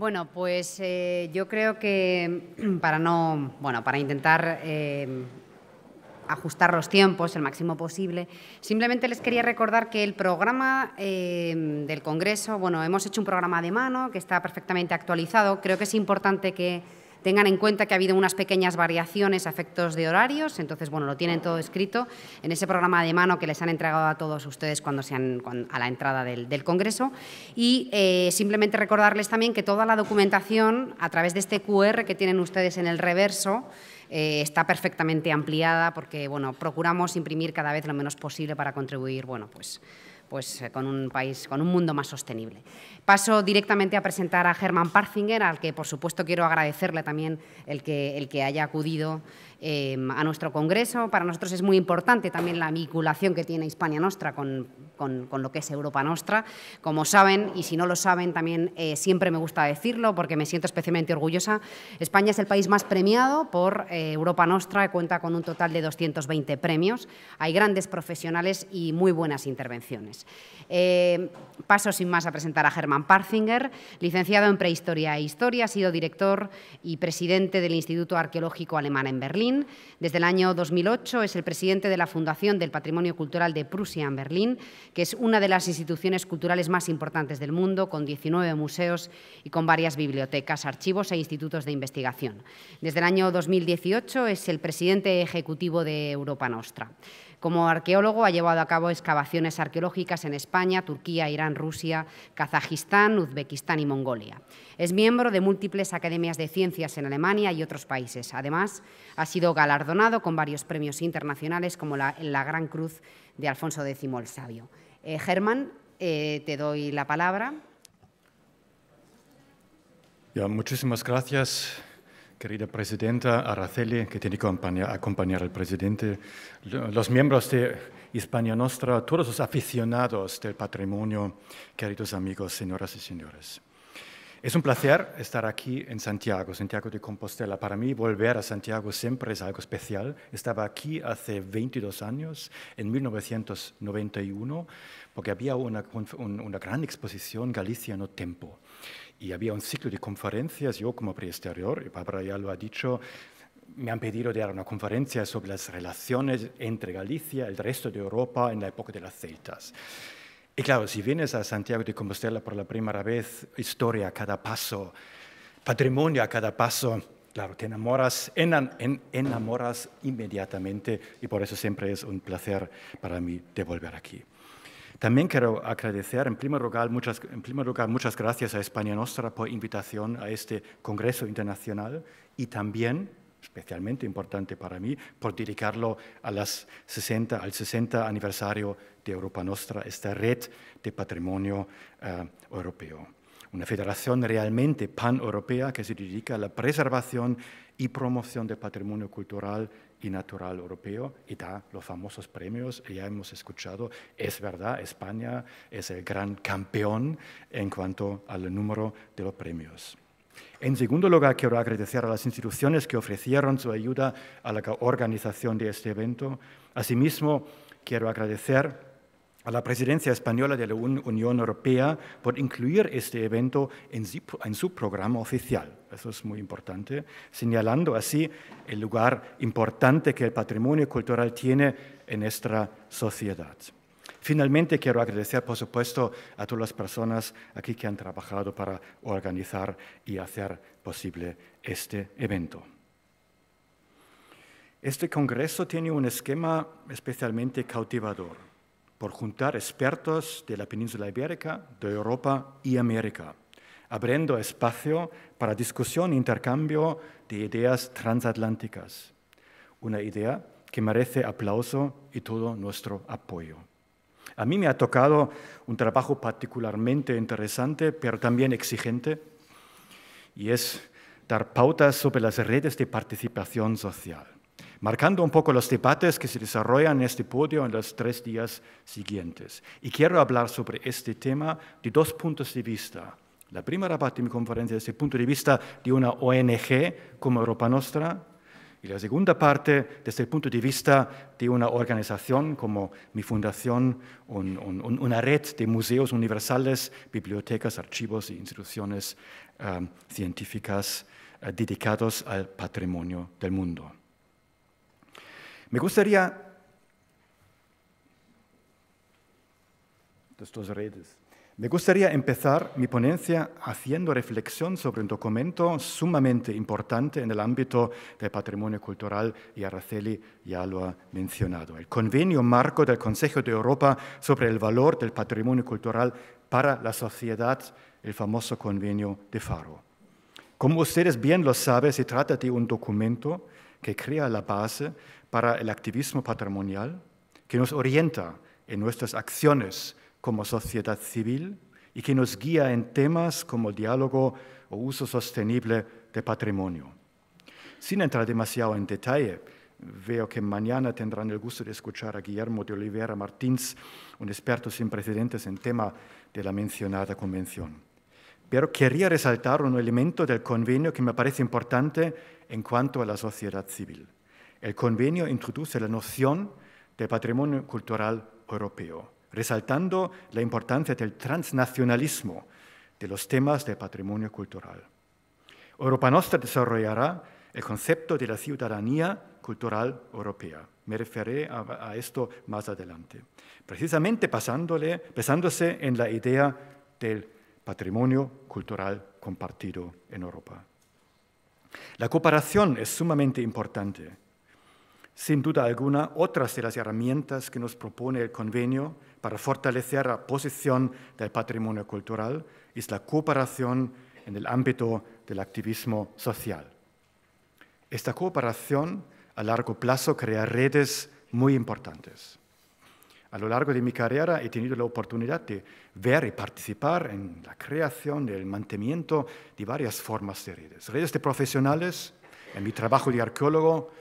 Bueno, pues eh, yo creo que para no, bueno, para intentar eh, ajustar los tiempos el máximo posible. Simplemente les quería recordar que el programa eh, del Congreso, bueno, hemos hecho un programa de mano que está perfectamente actualizado. Creo que es importante que Tengan en cuenta que ha habido unas pequeñas variaciones a efectos de horarios, entonces, bueno, lo tienen todo escrito en ese programa de mano que les han entregado a todos ustedes cuando sean a la entrada del, Congreso. Y eh, simplemente recordarles también que toda la documentación, a través de este QR que tienen ustedes en el reverso, eh, está perfectamente ampliada porque bueno, procuramos imprimir cada vez lo menos posible para contribuir bueno, pues, pues, eh, con un país, con un mundo más sostenible. Paso directamente a presentar a Germán Parzinger, al que por supuesto quiero agradecerle también el que, el que haya acudido eh, a nuestro congreso. Para nosotros es muy importante también la vinculación que tiene Hispania Nostra con, lo que es Europa Nostra. Como saben, y si no lo saben también eh, siempre me gusta decirlo porque me siento especialmente orgullosa, España es el país más premiado por eh, Europa Nostra, cuenta con un total de 220 premios. Hay grandes profesionales y muy buenas intervenciones. paso sin más a presentar a Germán Parzinger, licenciado en Prehistoria e Historia, ha sido director y presidente del Instituto Arqueológico Alemán en Berlín. Desde el año 2008 es el presidente de la Fundación del Patrimonio Cultural de Prusia en Berlín, que es una de las instituciones culturales más importantes del mundo, con 19 museos y con varias bibliotecas, archivos e institutos de investigación. Desde el año 2018 es el presidente ejecutivo de Europa Nostra. Como arqueólogo ha llevado a cabo excavaciones arqueológicas en España, Turquía, Irán, Rusia, Kazajistán, Uzbekistán y Mongolia. Es miembro de múltiples academias de ciencias en Alemania y otros países. Además, ha sido galardonado con varios premios internacionales como la, Gran Cruz de Alfonso X el Sabio. Eh, Germán, eh, te doy la palabra. muchísimas gracias. Querida Presidenta Araceli, que tiene que acompañar, al presidente, los miembros de Hispania Nostra, todos los aficionados del patrimonio, queridos amigos, señoras y señores. Es un placer estar aquí en Santiago, Santiago de Compostela. Para mí volver a Santiago siempre es algo especial. Estaba aquí hace 22 años, en 1991, porque había una, una gran exposición Galicia no Tempo y había un ciclo de conferencias, yo como preexterior, y Pablo ya lo ha dicho, me han pedido dar una conferencia sobre las relaciones entre Galicia y el resto de Europa en la época de las celtas. Y claro, si vienes a Santiago de Compostela por la primera vez, historia a cada paso, patrimonio a cada paso, claro, te enamoras, enamoras inmediatamente y por eso siempre es un placer para mí de volver aquí. También quiero agradecer en primer, lugar, muchas, en primer lugar muchas gracias a España Nostra por invitación a este Congreso Internacional y también, especialmente importante para mí, por dedicarlo a las 60, al 60 aniversario de Europa Nostra, esta red de patrimonio eh, europeo. Una federación realmente pan-europea que se dedica a la preservación y promoción del patrimonio cultural y natural europeo y da los famosos premios. Ya hemos escuchado, es verdad, España es el gran campeón en cuanto al número de los premios. En segundo lugar, quiero agradecer a las instituciones que ofrecieron su ayuda a la organización de este evento. Asimismo, quiero agradecer a la presidencia española de la Unión Europea por incluir este evento en su, programa oficial. Eso es muy importante, señalando así el lugar importante que el patrimonio cultural tiene en nuestra sociedad. Finalmente, quiero agradecer, por supuesto, a todas las personas aquí que han trabajado para organizar y hacer posible este evento. Este Congreso tiene un esquema especialmente cautivador por juntar expertos de la península ibérica, de Europa y América, abriendo espacio para discusión e intercambio de ideas transatlánticas. Una idea que merece aplauso y todo nuestro apoyo. A mí me ha tocado un trabajo particularmente interesante, pero también exigente, y es dar pautas sobre las redes de participación social marcando un poco los debates que se desarrollan en este podio en los tres días siguientes. Y quiero hablar sobre este tema de dos puntos de vista. La primera parte de mi conferencia desde el punto de vista de una ONG como Europa Nostra y la segunda parte desde el punto de vista de una organización como mi fundación, un, una red de museos universales, bibliotecas, archivos e instituciones eh, científicas dedicadas eh, dedicados al patrimonio del mundo. Me gustaría estos redes. Me gustaría empezar mi ponencia haciendo reflexión sobre un documento sumamente importante en el ámbito del patrimonio cultural y Araceli ya lo ha mencionado, el convenio marco del Consejo de Europa sobre el valor del patrimonio cultural para la sociedad, el famoso convenio de Faro. Como ustedes bien lo saben, se trata de un documento que crea la base para el activismo patrimonial que nos orienta en nuestras acciones como sociedad civil y que nos guía en temas como diálogo o uso sostenible de patrimonio. Sin entrar demasiado en detalle, veo que mañana tendrán el gusto de escuchar a Guillermo de Oliveira Martins, un experto sin precedentes en tema de la mencionada convención. Pero quería resaltar un elemento del convenio que me parece importante en cuanto a la sociedad civil. El convenio introduce la noción de patrimonio cultural europeo, resaltando la importancia del transnacionalismo de los temas de patrimonio cultural. Europa Nostra desarrollará el concepto de la ciudadanía cultural europea. Me referiré a, esto más adelante. Precisamente basándose en la idea del patrimonio cultural compartido en Europa. La cooperación es sumamente importante sin duda alguna, otras de las herramientas que nos propone el convenio para fortalecer la posición del patrimonio cultural es la cooperación en el ámbito del activismo social. Esta cooperación a largo plazo crea redes muy importantes. A lo largo de mi carrera he tenido la oportunidad de ver y participar en la creación y el mantenimiento de varias formas de redes. Redes de profesionales, en mi trabajo de arqueólogo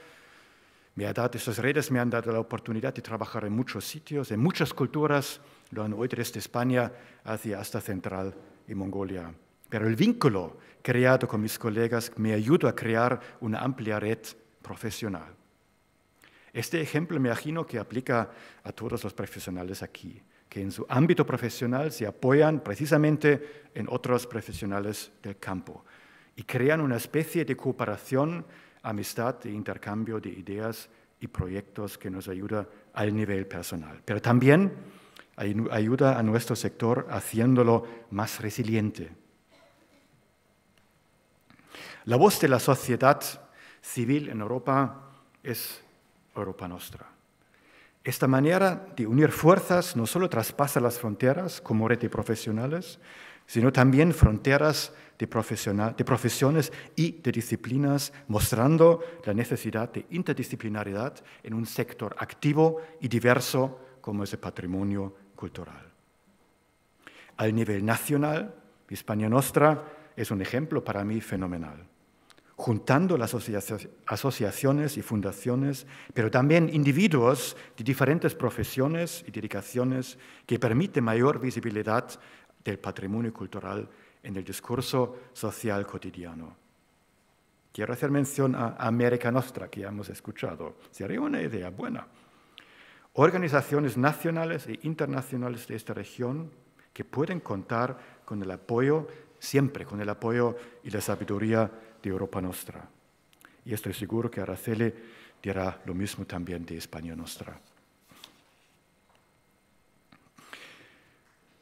me ha dado, esas redes me han dado la oportunidad de trabajar en muchos sitios, en muchas culturas, lo han oído desde España hacia hasta Central y Mongolia. Pero el vínculo creado con mis colegas me ayudó a crear una amplia red profesional. Este ejemplo me imagino que aplica a todos los profesionales aquí, que en su ámbito profesional se apoyan precisamente en otros profesionales del campo y crean una especie de cooperación amistad, de intercambio de ideas y proyectos que nos ayuda al nivel personal. Pero también ayuda a nuestro sector haciéndolo más resiliente. La voz de la sociedad civil en Europa es Europa Nuestra. Esta manera de unir fuerzas no solo traspasa las fronteras como red de profesionales, sino también fronteras de, profesiones y de disciplinas, mostrando la necesidad de interdisciplinaridad en un sector activo y diverso como es el patrimonio cultural. Al nivel nacional, Hispania Nostra es un ejemplo para mí fenomenal juntando las asociaciones y fundaciones, pero también individuos de diferentes profesiones y dedicaciones que permite mayor visibilidad del patrimonio cultural en el discurso social cotidiano. Quiero hacer mención a América Nostra, que ya hemos escuchado. Sería una idea buena. Organizaciones nacionales e internacionales de esta región que pueden contar con el apoyo, siempre con el apoyo y la sabiduría de Europa Nostra. Y estoy seguro que Araceli dirá lo mismo también de España Nostra.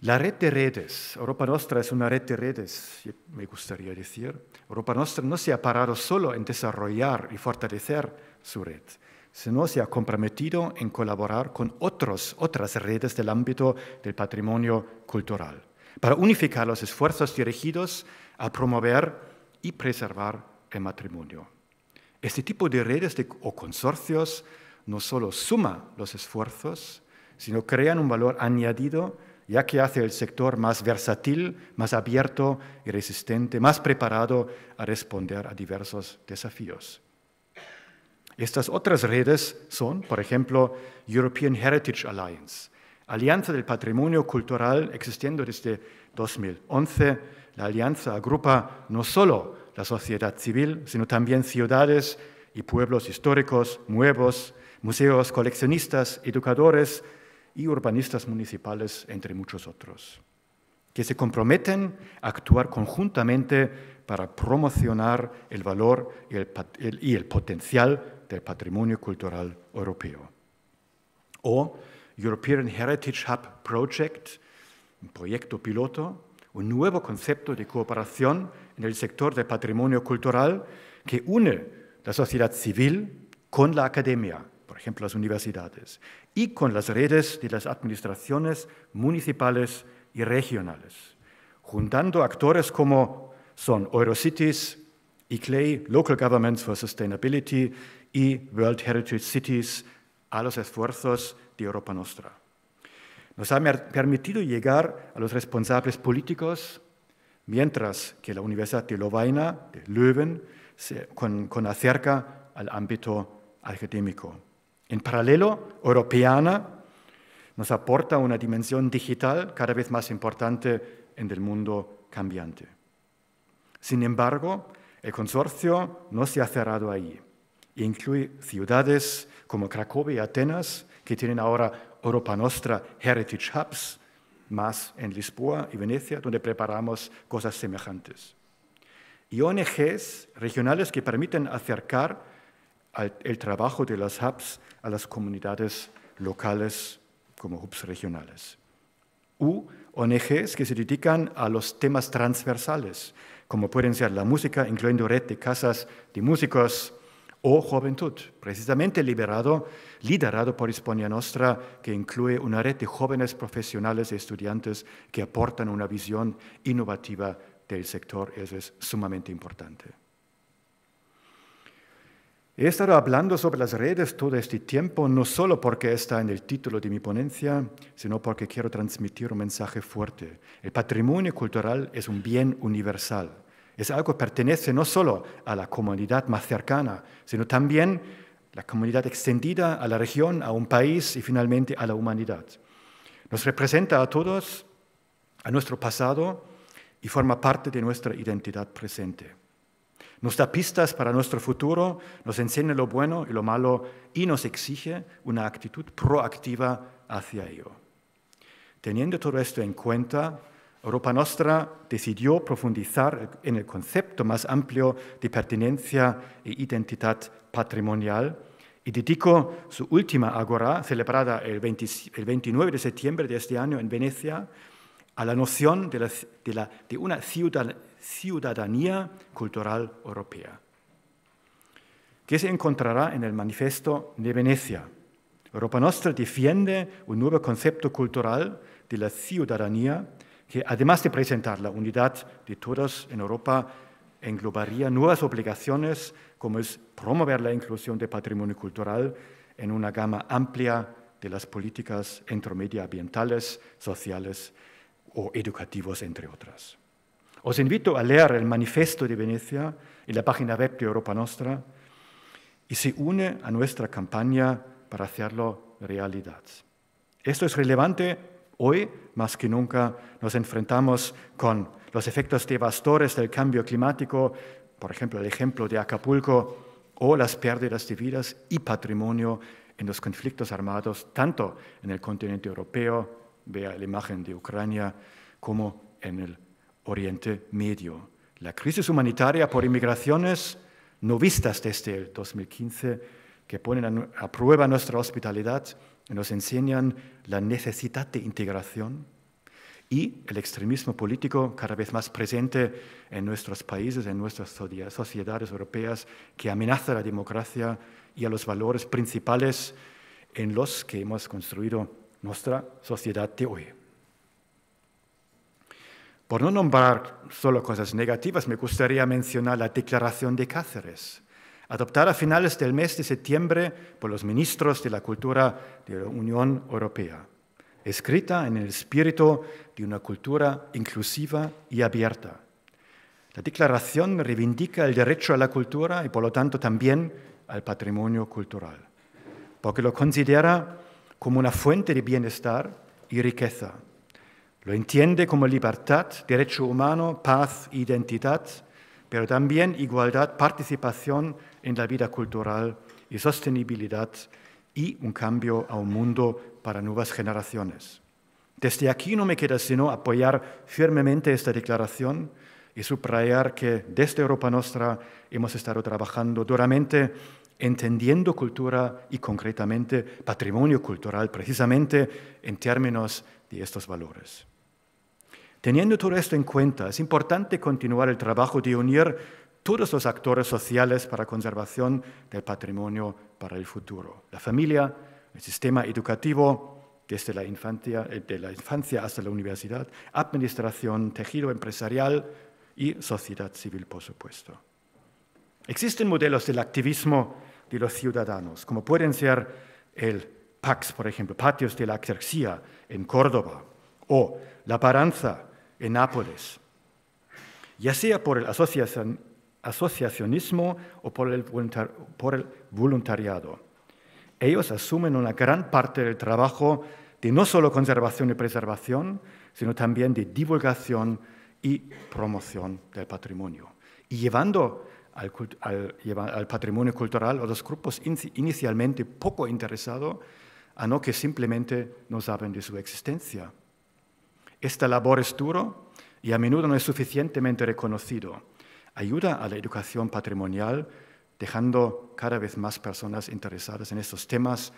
La red de redes, Europa Nostra es una red de redes, me gustaría decir. Europa Nostra no se ha parado solo en desarrollar y fortalecer su red, sino se ha comprometido en colaborar con otros, otras redes del ámbito del patrimonio cultural, para unificar los esfuerzos dirigidos a promover y preservar el matrimonio. Este tipo de redes o consorcios no solo suma los esfuerzos, sino crean un valor añadido ya que hace el sector más versátil, más abierto y resistente, más preparado a responder a diversos desafíos. Estas otras redes son, por ejemplo, European Heritage Alliance, Alianza del Patrimonio Cultural existiendo desde 2011. La alianza agrupa no solo la sociedad civil, sino también ciudades y pueblos históricos, nuevos, museos, coleccionistas, educadores, y urbanistas municipales, entre muchos otros, que se comprometen a actuar conjuntamente para promocionar el valor y el, potencial del patrimonio cultural europeo. O European Heritage Hub Project, un proyecto piloto, un nuevo concepto de cooperación en el sector del patrimonio cultural que une la sociedad civil con la academia, por ejemplo las universidades, y con las redes de las administraciones municipales y regionales, juntando actores como son Eurocities, ICLEI, Local Governments for Sustainability y World Heritage Cities a los esfuerzos de Europa Nostra. Nos ha permitido llegar a los responsables políticos, mientras que la Universidad de Lovaina, de Leuven, se, acerca al ámbito académico. En paralelo, Europeana nos aporta una dimensión digital cada vez más importante en el mundo cambiante. Sin embargo, el consorcio no se ha cerrado ahí incluye ciudades como Cracovia y Atenas, que tienen ahora Europa Nostra Heritage Hubs, más en Lisboa y Venecia, donde preparamos cosas semejantes. Y ONGs regionales que permiten acercar el trabajo de las hubs a las comunidades locales como hubs regionales. U, ONGs que se dedican a los temas transversales, como pueden ser la música, incluyendo red de casas de músicos o juventud, precisamente liberado, liderado por Hispania Nostra, que incluye una red de jóvenes profesionales y estudiantes que aportan una visión innovativa del sector. Eso es sumamente importante. He estado hablando sobre las redes todo este tiempo, no solo porque está en el título de mi ponencia, sino porque quiero transmitir un mensaje fuerte. El patrimonio cultural es un bien universal. Es algo que pertenece no solo a la comunidad más cercana, sino también a la comunidad extendida, a la región, a un país y finalmente a la humanidad. Nos representa a todos, a nuestro pasado y forma parte de nuestra identidad presente. Nos da pistas para nuestro futuro, nos enseña lo bueno y lo malo y nos exige una actitud proactiva hacia ello. Teniendo todo esto en cuenta, Europa Nostra decidió profundizar en el concepto más amplio de pertinencia e identidad patrimonial y dedicó su última agora, celebrada el, 29 de septiembre de este año en Venecia, a la noción de, una ciudad ciudadanía cultural europea, que se encontrará en el Manifesto de Venecia. Europa Nostra defiende un nuevo concepto cultural de la ciudadanía que, además de presentar la unidad de todos en Europa, englobaría nuevas obligaciones como es promover la inclusión de patrimonio cultural en una gama amplia de las políticas intermedias ambientales, sociales o educativos, entre otras. Os invito a leer el manifesto de Venecia en la página web de Europa Nostra y se une a nuestra campaña para hacerlo realidad. Esto es relevante hoy más que nunca. Nos enfrentamos con los efectos devastadores del cambio climático, por ejemplo, el ejemplo de Acapulco, o las pérdidas de vidas y patrimonio en los conflictos armados, tanto en el continente europeo, vea la imagen de Ucrania, como en el Oriente Medio. La crisis humanitaria por inmigraciones no vistas desde el 2015, que ponen a prueba nuestra hospitalidad nos enseñan la necesidad de integración y el extremismo político cada vez más presente en nuestros países, en nuestras sociedades europeas, que amenaza la democracia y a los valores principales en los que hemos construido nuestra sociedad de hoy. Por no nombrar solo cosas negativas, me gustaría mencionar la Declaración de Cáceres, adoptada a finales del mes de septiembre por los ministros de la Cultura de la Unión Europea, escrita en el espíritu de una cultura inclusiva y abierta. La declaración reivindica el derecho a la cultura y por lo tanto también al patrimonio cultural, porque lo considera como una fuente de bienestar y riqueza lo entiende como libertad, derecho humano, paz, identidad, pero también igualdad, participación en la vida cultural y sostenibilidad y un cambio a un mundo para nuevas generaciones. Desde aquí no me queda sino apoyar firmemente esta declaración y subrayar que desde Europa Nostra hemos estado trabajando duramente entendiendo cultura y concretamente patrimonio cultural precisamente en términos de estos valores. Teniendo todo esto en cuenta, es importante continuar el trabajo de unir todos los actores sociales para conservación del patrimonio para el futuro. La familia, el sistema educativo, desde eh, la infancia, hasta la universidad, administración, tejido empresarial y sociedad civil, por supuesto. Existen modelos del activismo de los ciudadanos, como pueden ser el PAX, por ejemplo, Patios de la Axerxía en Córdoba, o La Paranza, en Nápoles, ya sea por el asociacionismo o por el, voluntariado. Ellos asumen una gran parte del trabajo de no solo conservación y preservación, sino también de divulgación y promoción del patrimonio. Y llevando al, patrimonio cultural a los grupos inicialmente poco interesados, a no que simplemente no saben de su existencia. Esta labor es duro y a menudo no es suficientemente reconocido. Ayuda a la educación patrimonial, dejando cada vez más personas interesadas en estos temas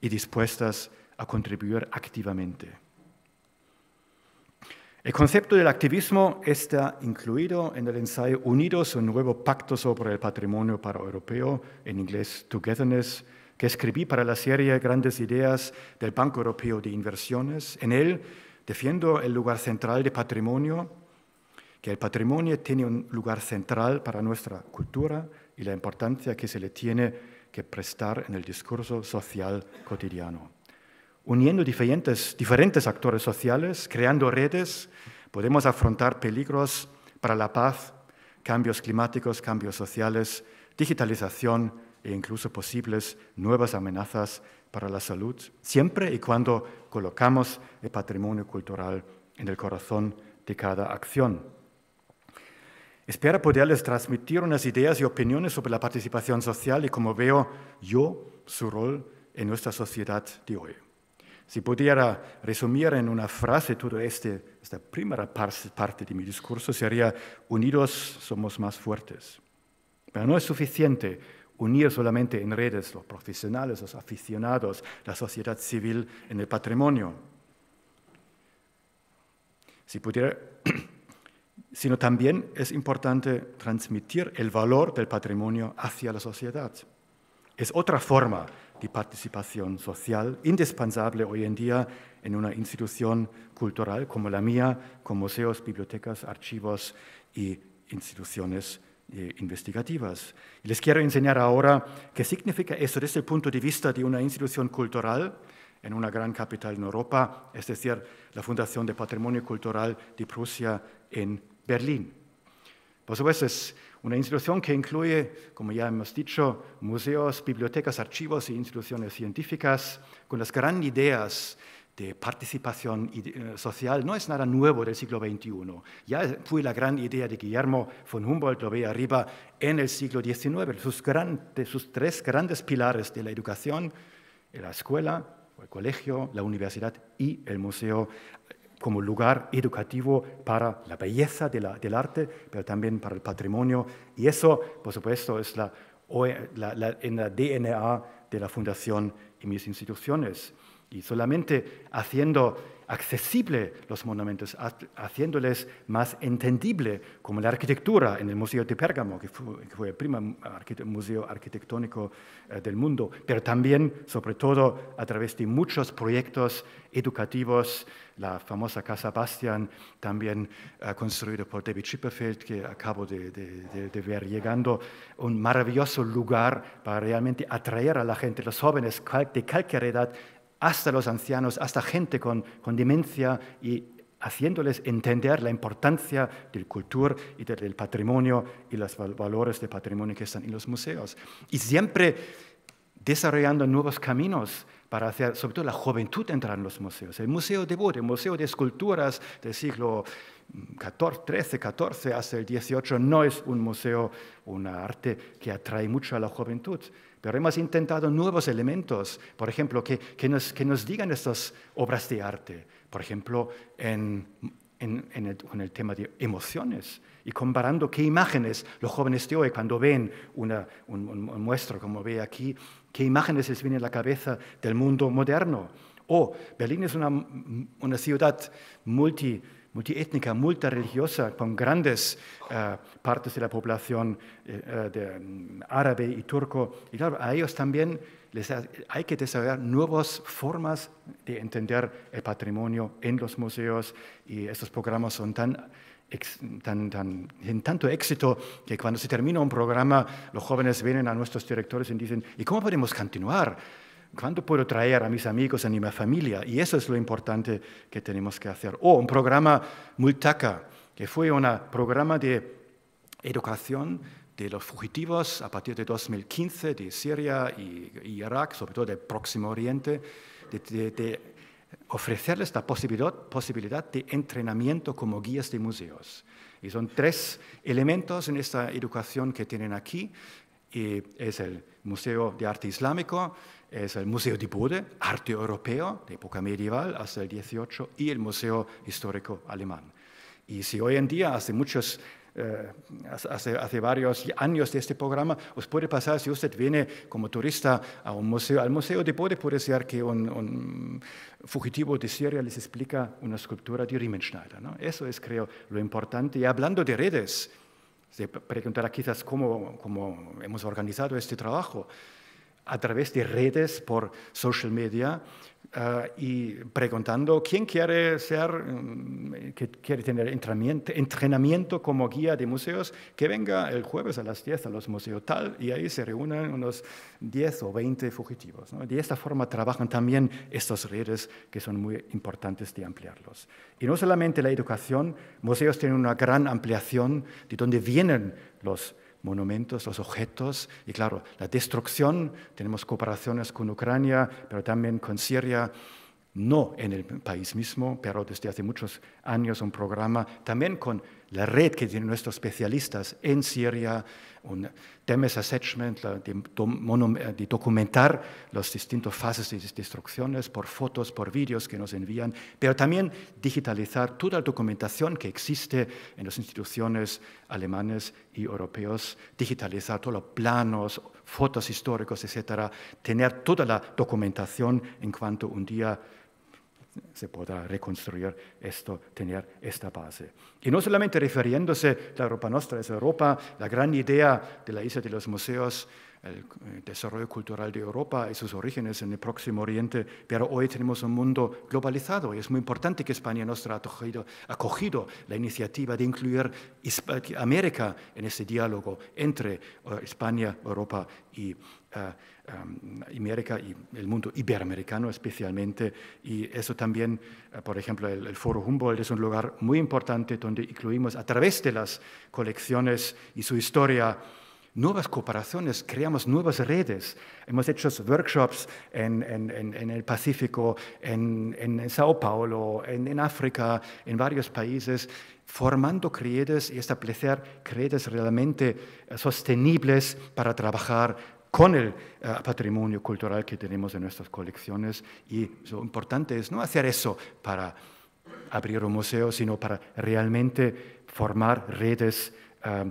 y dispuestas a contribuir activamente. El concepto del activismo está incluido en el ensayo Unidos, un nuevo pacto sobre el patrimonio para europeo, en inglés Togetherness, que escribí para la serie Grandes Ideas del Banco Europeo de Inversiones. En él Defiendo el lugar central de patrimonio, que el patrimonio tiene un lugar central para nuestra cultura y la importancia que se le tiene que prestar en el discurso social cotidiano. Uniendo diferentes, diferentes actores sociales, creando redes, podemos afrontar peligros para la paz, cambios climáticos, cambios sociales, digitalización e incluso posibles nuevas amenazas para la salud, siempre y cuando colocamos el patrimonio cultural en el corazón de cada acción. Espero poderles transmitir unas ideas y opiniones sobre la participación social y cómo veo yo su rol en nuestra sociedad de hoy. Si pudiera resumir en una frase toda este, esta primera parte de mi discurso, sería, unidos somos más fuertes. Pero no es suficiente unir solamente en redes los profesionales, los aficionados, la sociedad civil en el patrimonio. Si pudiera, sino también es importante transmitir el valor del patrimonio hacia la sociedad. Es otra forma de participación social indispensable hoy en día en una institución cultural como la mía, con museos, bibliotecas, archivos y instituciones eh, investigativas. Les quiero enseñar ahora qué significa eso desde el punto de vista de una institución cultural en una gran capital en Europa, es decir, la Fundación de Patrimonio Cultural de Prusia en Berlín. Por supuesto, es una institución que incluye, como ya hemos dicho, museos, bibliotecas, archivos e instituciones científicas con las grandes ideas de participación eh, social no es nada nuevo del siglo XXI. Ya fue la gran idea de Guillermo von Humboldt, lo ve arriba, en el siglo XIX. Sus, tres grandes pilares de la educación, la escuela, el colegio, la universidad y el museo eh, como lugar educativo para la belleza del arte, pero también para el patrimonio. Y eso, por supuesto, es e, en la DNA de la Fundación y mis instituciones. Y solamente haciendo accesible los monumentos, haciéndoles más entendible, como la arquitectura en el Museo de Pérgamo, que fue, el primer museo arquitectónico eh, del mundo, pero también, sobre todo, a través de muchos proyectos educativos, la famosa Casa Bastian, también eh, construida por David Schipperfeld, que acabo de, ver llegando, un maravilloso lugar para realmente atraer a la gente, los jóvenes de cualquier edad, hasta los ancianos, hasta gente con, con demencia y haciéndoles entender la importancia del cultura y del patrimonio y los valores de patrimonio que están en los museos. Y siempre desarrollando nuevos caminos para hacer, sobre todo la juventud entrar en los museos. El Museo de Bode, el Museo de Esculturas del siglo XIV, XIII, XIV hasta el XVIII, no es un museo, una arte que atrae mucho a la juventud. Pero hemos intentado nuevos elementos, por ejemplo, que, nos, que nos, digan estas obras de arte, por ejemplo, en, el, tema de emociones y comparando qué imágenes los jóvenes de hoy, cuando ven una, un, muestro como ve aquí, qué imágenes les viene a la cabeza del mundo moderno. O oh, Berlín es una, una ciudad multi multiétnica, multireligiosa, con grandes eh, partes de la población eh, eh, mm, árabe y turco. Y claro, a ellos también les hay que desarrollar nuevas formas de entender el patrimonio en los museos y estos programas son tan tan, tan, en tanto éxito que cuando se termina un programa, los jóvenes vienen a nuestros directores y dicen, ¿y cómo podemos continuar? ¿Cuánto puedo traer a mis amigos, a mi familia? Y eso es lo importante que tenemos que hacer. O un programa Multaca, que fue un programa de educación de los fugitivos a partir de 2015 de Siria y, Irak, sobre todo del Próximo Oriente, de, ofrecerles la posibilidad, posibilidad de entrenamiento como guías de museos. Y son tres elementos en esta educación que tienen aquí. es el Museo de Arte Islámico, es el Museo de Bode, Arte Europeo, de época medieval hasta el 18, y el Museo Histórico Alemán. Y si hoy en día, hace muchos eh, hace, varios años de este programa, os puede pasar si usted viene como turista a un museo, al museo de Bode puede ser que un, fugitivo de Siria les explica una escultura de Riemenschneider. ¿no? Eso es, creo, lo importante. Y hablando de redes, se preguntará quizás cómo, cómo hemos organizado este trabajo a través de redes por social media eh, y preguntando quién quiere ser, mm, que quiere tener entrenamiento, entrenamiento, como guía de museos, que venga el jueves a las 10 a los museos tal y ahí se reúnen unos 10 o 20 fugitivos. De esta forma trabajan también estas redes que son muy importantes de ampliarlos. Y no solamente la educación, museos tienen una gran ampliación de dónde vienen los monumentos, los objetos. Y claro, la destrucción, tenemos cooperaciones con Ucrania, pero también con Siria no en el país mismo, pero desde hace muchos años un programa también con la red que tienen nuestros especialistas en Siria, un Demes Assessment, eh, de, documentar las distintas fases de destrucciones por fotos, por vídeos que nos envían, pero también digitalizar toda la documentación que existe en las instituciones alemanes y europeos, digitalizar todos los planos, fotos históricos, etcétera, tener toda la documentación en cuanto un día se podrá reconstruir esto, tener esta base. Y no solamente refiriéndose a Europa Nostra, es Europa, la gran idea de la isla de los museos, el eh, desarrollo cultural de Europa y sus orígenes en el Próximo Oriente, pero hoy tenemos un mundo globalizado y es muy importante que España Nostra ha acogido, la iniciativa de incluir América en ese diálogo entre eh, España, Europa y eh, América y el mundo iberoamericano especialmente. Y eso también, eh, por ejemplo, el, Foro Humboldt es un lugar muy importante donde incluimos a través de las colecciones y su historia nuevas cooperaciones, creamos nuevas redes. Hemos hecho workshops en, en, el Pacífico, en, en Sao Paulo, en, África, en varios países, formando redes y establecer redes realmente eh, sostenibles para trabajar con el eh, patrimonio cultural que tenemos en nuestras colecciones. Y lo importante es no hacer eso para abrir un museo, sino para realmente formar redes eh,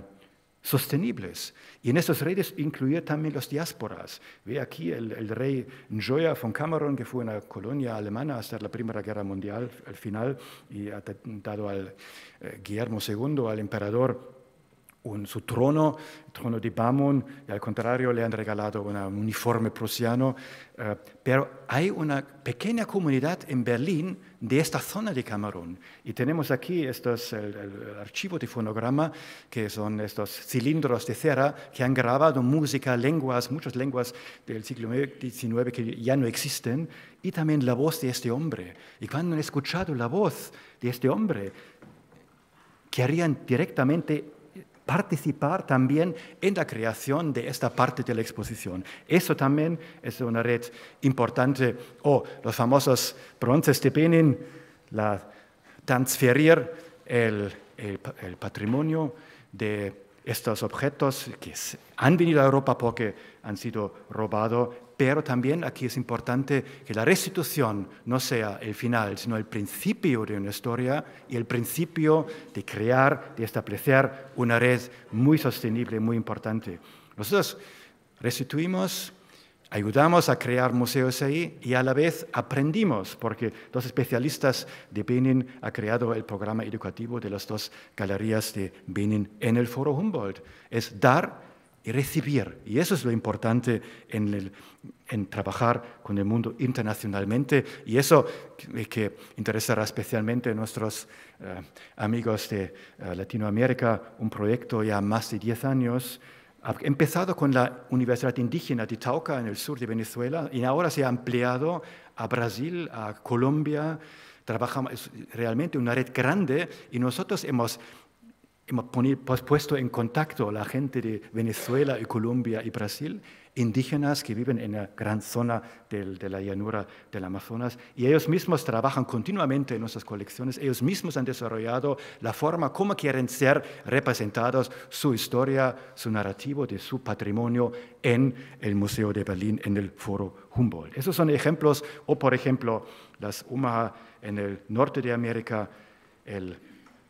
sostenibles. Y en esas redes incluir también las diásporas. Ve aquí el, rey Njoya von Cameron, que fue una colonia alemana hasta la Primera Guerra Mundial, al final, y ha dado al eh, Guillermo II, al emperador, un, su trono, el trono de Bamon, y e al contrario le han regalado un uniforme prusiano. Eh, pero hay una pequeña comunidad en Berlín de esta zona de Camerún. Y tenemos aquí estos, el, el archivo de fonograma, que son estos cilindros de cera que han grabado música, lenguas, muchas lenguas del siglo XIX que ya no existen, y también la voz de este hombre. Y cuando han escuchado la voz de este hombre, querían directamente participar también en la creación de esta parte de la exposición. Eso también es una red importante. O los famosos bronces de Benin, la transferir el patrimonio de estos objetos que han venido a Europa porque han sido robados pero también aquí es importante que la restitución no sea el final, sino el principio de una historia y el principio de crear, de establecer una red muy sostenible, muy importante. Nosotros restituimos, ayudamos a crear museos ahí y a la vez aprendimos, porque dos especialistas de Benin han creado el programa educativo de las dos galerías de Benin en el Foro Humboldt. Es dar y recibir. Y eso es lo importante en, el, en trabajar con el mundo internacionalmente y eso que, que interesará especialmente a nuestros eh, amigos de eh, Latinoamérica, un proyecto ya más de 10 años ha empezado con la Universidad Indígena de en el sur de Venezuela y ahora se ha ampliado a Brasil, a Colombia. Trabajamos es realmente una red grande y nosotros hemos hemos puesto en contacto a la gente de Venezuela y Colombia y Brasil, indígenas que viven en la gran zona de la llanura del Amazonas, y ellos mismos trabajan continuamente en nuestras colecciones, ellos mismos han desarrollado la forma como quieren ser representados su historia, su narrativo de su patrimonio en el Museo de Berlín, en el Foro Humboldt. Esos son ejemplos, o por ejemplo, las UMAHA en el norte de América,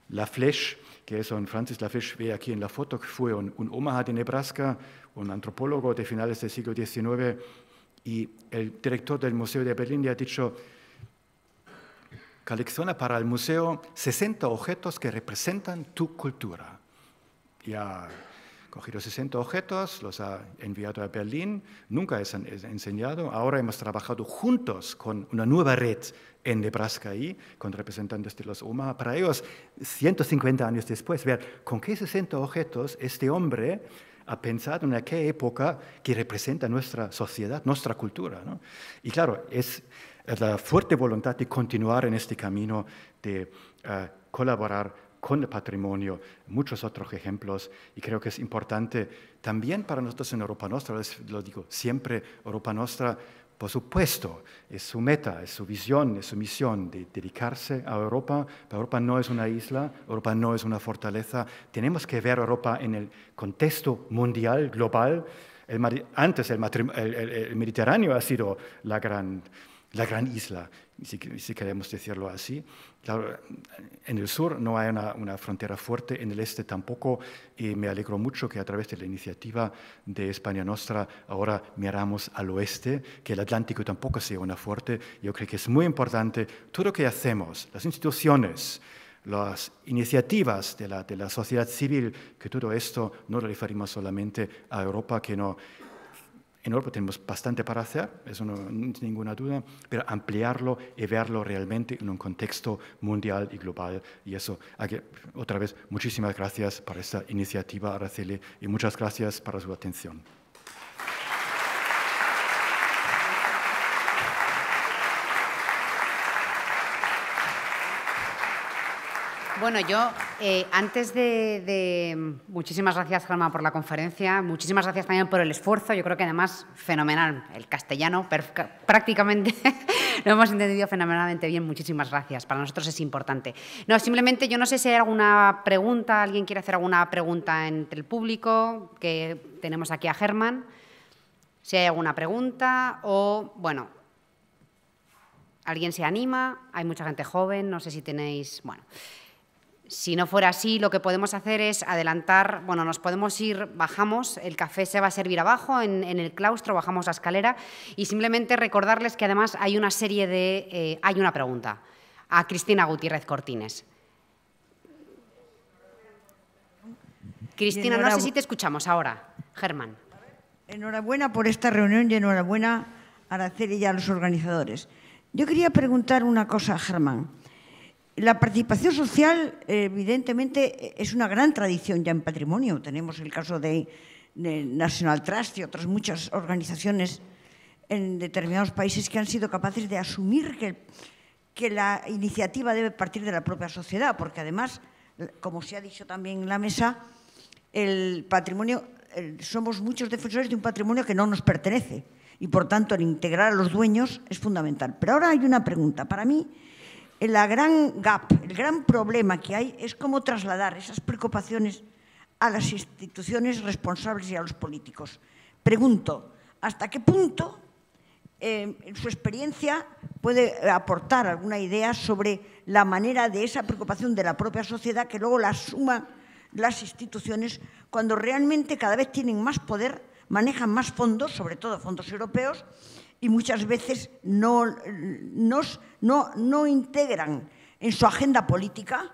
la flesh que es un Francis Lafish ve aquí en la foto, que fue un, Omaha de Nebraska, un antropólogo de finales del siglo XIX, y el director del Museo de Berlín le ha dicho, colecciona para el museo 60 objetos que representan tu cultura. Ya Cogió 60 objetos, los ha enviado a Berlín, nunca es enseñado. Ahora hemos trabajado juntos con una nueva red en Nebraska y con representantes de los UMA, para ellos, 150 años después, ver con qué 60 objetos este hombre ha pensado en aquella época que representa nuestra sociedad, nuestra cultura. ¿no? Y claro, es la fuerte voluntad de continuar en este camino de eh, colaborar con el patrimonio, muchos otros ejemplos, y creo que es importante también para nosotros en Europa Nostra, lo digo siempre, Europa Nostra, por supuesto, es su meta, es su visión, es su misión de dedicarse a Europa, Europa no es una isla, Europa no es una fortaleza, tenemos que ver a Europa en el contexto mundial, global, antes el, Mediterráneo ha sido la gran, la gran isla, si queremos decirlo así, Claro, en el sur no hay una, frontera fuerte, en el este tampoco, y me alegro mucho que a través de la iniciativa de España Nostra ahora miramos al oeste, que el Atlántico tampoco sea una fuerte. Yo creo que es muy importante todo lo que hacemos, las instituciones, las iniciativas de la, de la sociedad civil, que todo esto no lo referimos solamente a Europa, que no en Europa tenemos bastante para hacer, eso no, ninguna duda, pero ampliarlo y verlo realmente en un contexto mundial y global. Y eso, otra vez, muchísimas gracias por esta iniciativa, Araceli, y muchas gracias por su atención. Bueno, yo eh, antes de, Muchísimas gracias, Germán, por la conferencia. Muchísimas gracias también por el esfuerzo. Yo creo que además fenomenal. El castellano prácticamente lo hemos entendido fenomenalmente bien. Muchísimas gracias. Para nosotros es importante. No, simplemente yo no sé si hay alguna pregunta, alguien quiere hacer alguna pregunta entre el público, que tenemos aquí a Germán. Si hay alguna pregunta o, bueno, alguien se anima, hay mucha gente joven, no sé si tenéis... Bueno. Si no fuera así, lo que podemos hacer es adelantar, bueno, nos podemos ir, bajamos, el café se va a servir abajo en, el claustro, bajamos la escalera y simplemente recordarles que además hay una serie de, eh, hay una pregunta a Cristina Gutiérrez Cortines. Cristina, no sé si te escuchamos ahora. Germán. Enhorabuena por esta reunión y enhorabuena a Araceli y a los organizadores. Yo quería preguntar una cosa Germán. La participación social, evidentemente, es una gran tradición ya en patrimonio. Tenemos el caso de, National Trust y otras muchas organizaciones en determinados países que han sido capaces de asumir que, la iniciativa debe partir de la propia sociedad, porque además, como se ha dicho también en la mesa, el patrimonio, somos muchos defensores de un patrimonio que no nos pertenece y, por tanto, el integrar a los dueños es fundamental. Pero ahora hay una pregunta. Para mí, la gran gap, el gran problema que hay es cómo trasladar esas preocupaciones a las instituciones responsables y a los políticos. Pregunto, ¿hasta qué punto eh, en su experiencia puede aportar alguna idea sobre la manera de esa preocupación de la propia sociedad que luego la suman las instituciones cuando realmente cada vez tienen más poder, manejan más fondos, sobre todo fondos europeos, y muchas veces no, integran en su agenda política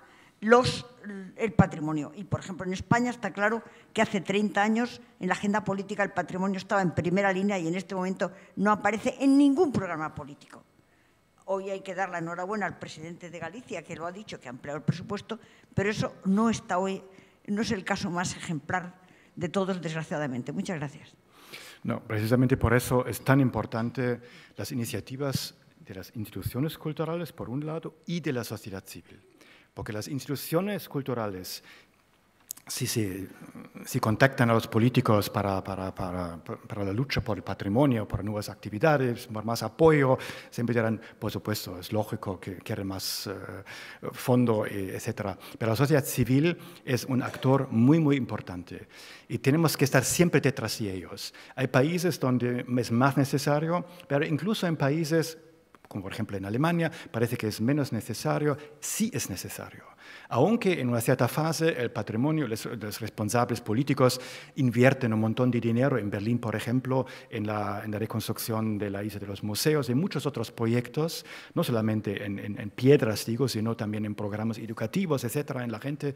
el patrimonio. Y, por ejemplo, en España está claro que hace 30 años en la agenda política el patrimonio estaba en primera línea y en este momento no aparece en ningún programa político. Hoy hay que dar la enhorabuena al presidente de Galicia, que lo ha dicho, que ha ampliado el presupuesto, pero eso no está hoy, no es el caso más ejemplar de todos, desgraciadamente. Muchas gracias. No, precisamente por eso es tan importante las iniciativas de las instituciones culturales, por un lado, y de la sociedad civil. Porque las instituciones culturales si, contactan a los políticos para, la lucha por el patrimonio, por nuevas actividades, por más apoyo, siempre dirán, por supuesto, es lógico que quieren más eh, fondo, etc. Pero la sociedad civil es un actor muy, muy importante y tenemos que estar siempre detrás de ellos. Hay países donde es más necesario, pero incluso en países como por ejemplo en Alemania, parece que es menos necesario, sí es necesario aunque en una cierta fase el patrimonio de los responsables políticos invierten un montón de dinero en Berlín, por ejemplo, en la, reconstrucción de la isla de los museos y muchos otros proyectos, no solamente en, piedras, digo, sino también en programas educativos, etcétera, en la gente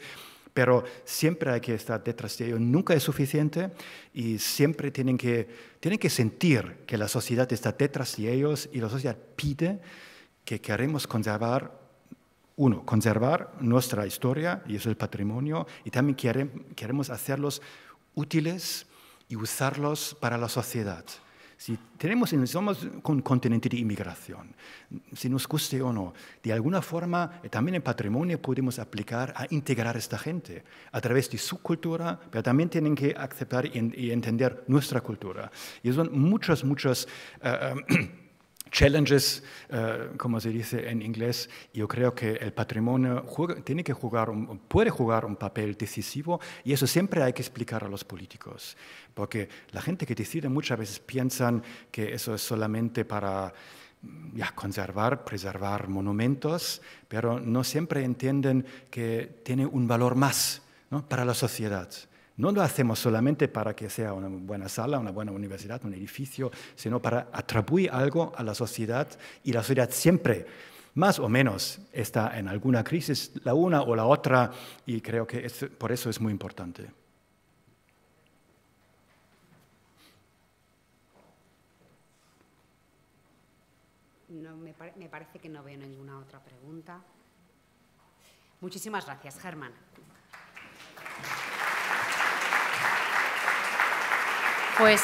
pero siempre hay que estar detrás de ellos, nunca es suficiente y siempre tienen que, tienen que sentir que la sociedad está detrás de ellos y la sociedad pide que queremos conservar uno, conservar nuestra historia y eso es patrimonio, y también queremos hacerlos útiles y usarlos para la sociedad. Si tenemos, somos un continente de inmigración, si nos guste o no, de alguna forma eh, también el patrimonio podemos aplicar a integrar a esta gente a través de su cultura, pero también tienen que aceptar y entender nuestra cultura. Y son muchas, muchas... Eh, eh, challenges, eh, como se dice en inglés, yo creo que el patrimonio tiene que puede jugar un papel decisivo y eso siempre hay que explicar a los políticos, porque la gente que decide muchas veces piensan que eso es solamente para mm, conservar, preservar monumentos, pero no siempre entienden que tiene un valor más para la sociedad. No lo hacemos solamente para que sea una buena sala, una buena universidad, un edificio, sino para atribuir algo a la sociedad y la sociedad siempre, más o menos, está en alguna crisis, la una o la otra, y creo que es, por eso es muy importante. me, me parece que no veo ninguna otra pregunta. Muchísimas gracias, Germán. Pues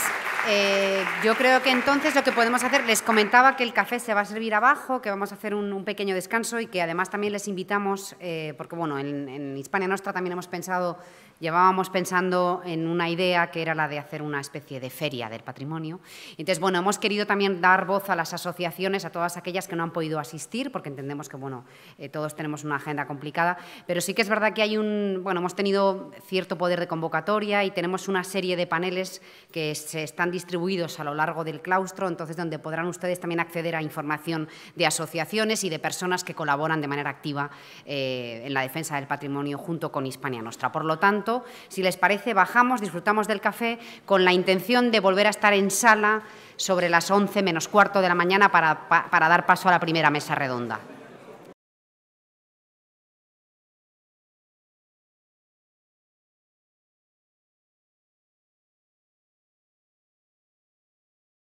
eh, yo creo que entonces lo que podemos hacer, les comentaba que el café se va a servir abajo, que vamos a hacer un, pequeño descanso y que además también les invitamos, eh, porque bueno, en, en Hispania Nostra también hemos pensado llevábamos pensando en una idea que era la de hacer una especie de feria del patrimonio. Entonces, bueno, hemos querido también dar voz a las asociaciones, a todas aquellas que no han podido asistir, porque entendemos que, bueno, eh, todos tenemos una agenda complicada, pero sí que es verdad que hay un, bueno, hemos tenido cierto poder de convocatoria y tenemos una serie de paneles que se están distribuidos a lo largo del claustro, entonces donde podrán ustedes también acceder a información de asociaciones y de personas que colaboran de manera activa eh, en la defensa del patrimonio junto con Hispania Nostra. Por lo tanto, si les parece, bajamos, disfrutamos del café con la intención de volver a estar en sala sobre las 11 menos cuarto de la mañana para dar paso a la primera mesa redonda.